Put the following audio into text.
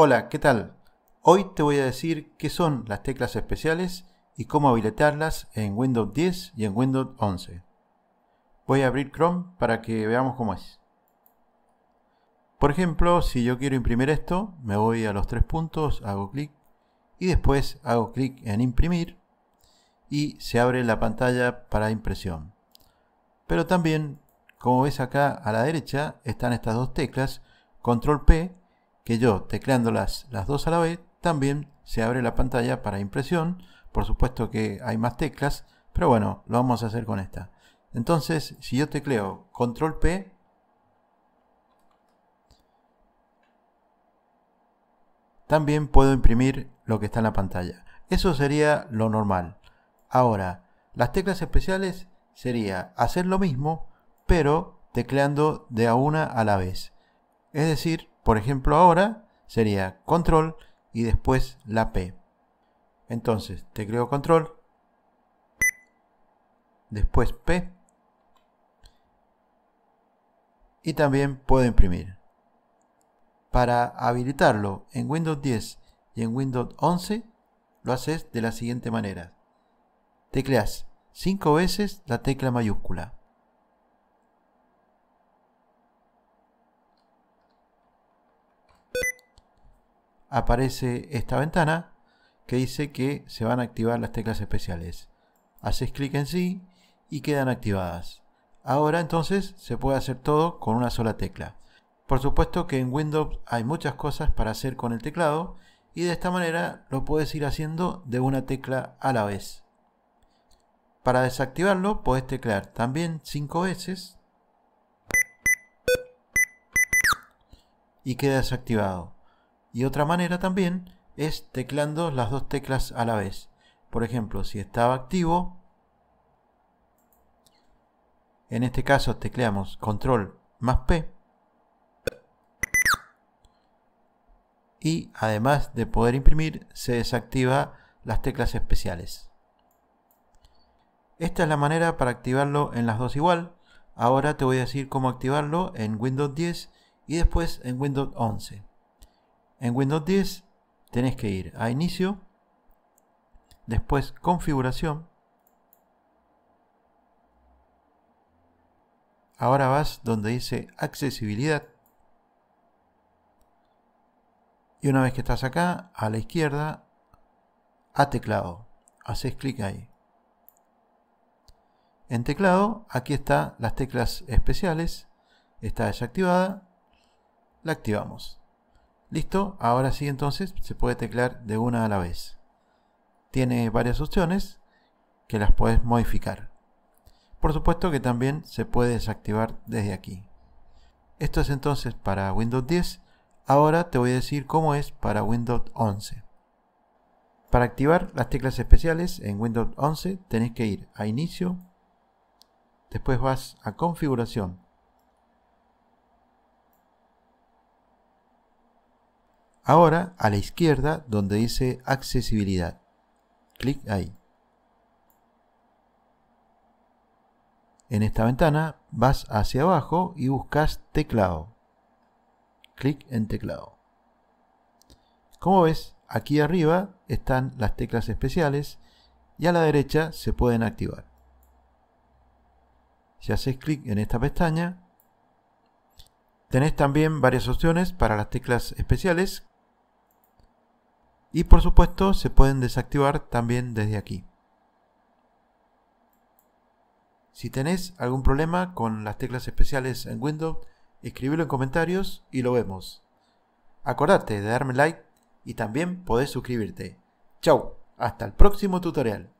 Hola, ¿qué tal? Hoy te voy a decir qué son las teclas especiales y cómo habilitarlas en Windows 10 y en Windows 11. Voy a abrir Chrome para que veamos cómo es. Por ejemplo, si yo quiero imprimir esto, me voy a los tres puntos, hago clic y después hago clic en imprimir y se abre la pantalla para impresión. Pero también, como ves acá a la derecha, están estas dos teclas, control P que yo, tecleando las, las dos a la vez, también se abre la pantalla para impresión. Por supuesto que hay más teclas, pero bueno, lo vamos a hacer con esta. Entonces, si yo tecleo control P, también puedo imprimir lo que está en la pantalla. Eso sería lo normal. Ahora, las teclas especiales sería hacer lo mismo, pero tecleando de a una a la vez. Es decir, por ejemplo, ahora sería control y después la P. Entonces, tecleo control, después P y también puedo imprimir. Para habilitarlo en Windows 10 y en Windows 11 lo haces de la siguiente manera. Tecleas 5 veces la tecla mayúscula. aparece esta ventana que dice que se van a activar las teclas especiales. Haces clic en sí y quedan activadas. Ahora entonces se puede hacer todo con una sola tecla. Por supuesto que en Windows hay muchas cosas para hacer con el teclado y de esta manera lo puedes ir haciendo de una tecla a la vez. Para desactivarlo puedes teclear también 5 veces y queda desactivado. Y otra manera también es teclando las dos teclas a la vez. Por ejemplo, si estaba activo, en este caso tecleamos control más P. Y además de poder imprimir, se desactiva las teclas especiales. Esta es la manera para activarlo en las dos igual. Ahora te voy a decir cómo activarlo en Windows 10 y después en Windows 11. En Windows 10 tenés que ir a inicio, después configuración. Ahora vas donde dice accesibilidad. Y una vez que estás acá, a la izquierda, a teclado. Haces clic ahí. En teclado, aquí están las teclas especiales. Está desactivada. La activamos. Listo, ahora sí entonces se puede teclar de una a la vez. Tiene varias opciones que las puedes modificar. Por supuesto que también se puede desactivar desde aquí. Esto es entonces para Windows 10. Ahora te voy a decir cómo es para Windows 11. Para activar las teclas especiales en Windows 11 tenés que ir a Inicio, después vas a Configuración, Ahora a la izquierda donde dice accesibilidad. Clic ahí. En esta ventana vas hacia abajo y buscas teclado. Clic en teclado. Como ves, aquí arriba están las teclas especiales y a la derecha se pueden activar. Si haces clic en esta pestaña, tenés también varias opciones para las teclas especiales y por supuesto se pueden desactivar también desde aquí. Si tenés algún problema con las teclas especiales en Windows, escríbelo en comentarios y lo vemos. Acordate de darme like y también podés suscribirte. Chau, hasta el próximo tutorial.